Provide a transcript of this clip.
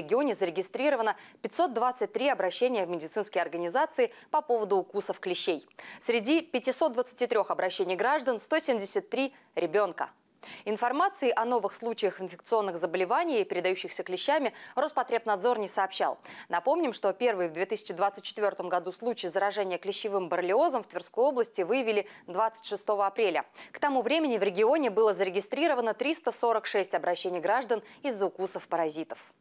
регионе зарегистрировано 523 обращения в медицинские организации по поводу укусов клещей. Среди 523 обращений граждан 173 – ребенка. Информации о новых случаях инфекционных заболеваний, передающихся клещами, Роспотребнадзор не сообщал. Напомним, что первый в 2024 году случай заражения клещевым боррелиозом в Тверской области выявили 26 апреля. К тому времени в регионе было зарегистрировано 346 обращений граждан из-за укусов паразитов.